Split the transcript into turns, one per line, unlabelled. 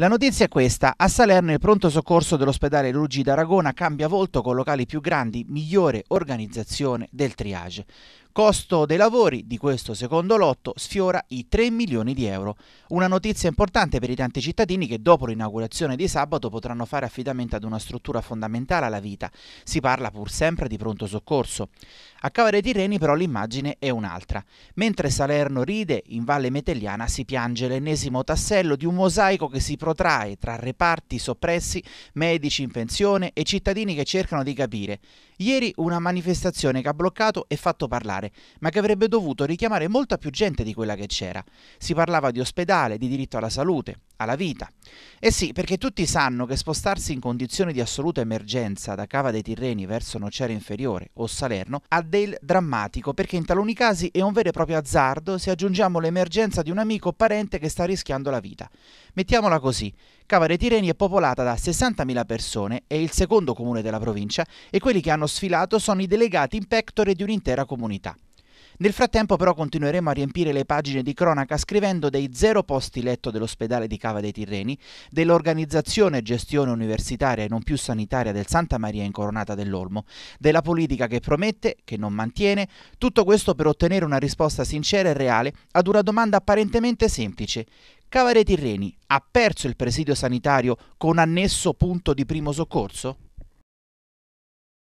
La notizia è questa, a Salerno il pronto soccorso dell'ospedale Ruggi d'Aragona cambia volto con locali più grandi, migliore organizzazione del triage. Costo dei lavori di questo secondo lotto sfiora i 3 milioni di euro. Una notizia importante per i tanti cittadini che dopo l'inaugurazione di sabato potranno fare affidamento ad una struttura fondamentale alla vita. Si parla pur sempre di pronto soccorso. A Cavare Tirreni però l'immagine è un'altra. Mentre Salerno ride, in Valle Metelliana si piange l'ennesimo tassello di un mosaico che si protrae protrae tra reparti soppressi, medici in pensione e cittadini che cercano di capire. Ieri una manifestazione che ha bloccato e fatto parlare, ma che avrebbe dovuto richiamare molta più gente di quella che c'era. Si parlava di ospedale, di diritto alla salute, alla vita. E eh sì, perché tutti sanno che spostarsi in condizioni di assoluta emergenza da Cava dei Tirreni verso Nocera Inferiore o Salerno ha del drammatico, perché in taluni casi è un vero e proprio azzardo se aggiungiamo l'emergenza di un amico o parente che sta rischiando la vita. Mettiamola così così. Cavare Tireni è popolata da 60.000 persone, è il secondo comune della provincia e quelli che hanno sfilato sono i delegati in pectore di un'intera comunità. Nel frattempo però continueremo a riempire le pagine di cronaca scrivendo dei zero posti letto dell'ospedale di Cava dei Tirreni, dell'organizzazione e gestione universitaria e non più sanitaria del Santa Maria Incoronata dell'Olmo, della politica che promette, che non mantiene, tutto questo per ottenere una risposta sincera e reale ad una domanda apparentemente semplice. Cavare Tirreni ha perso il presidio sanitario con annesso punto di primo soccorso?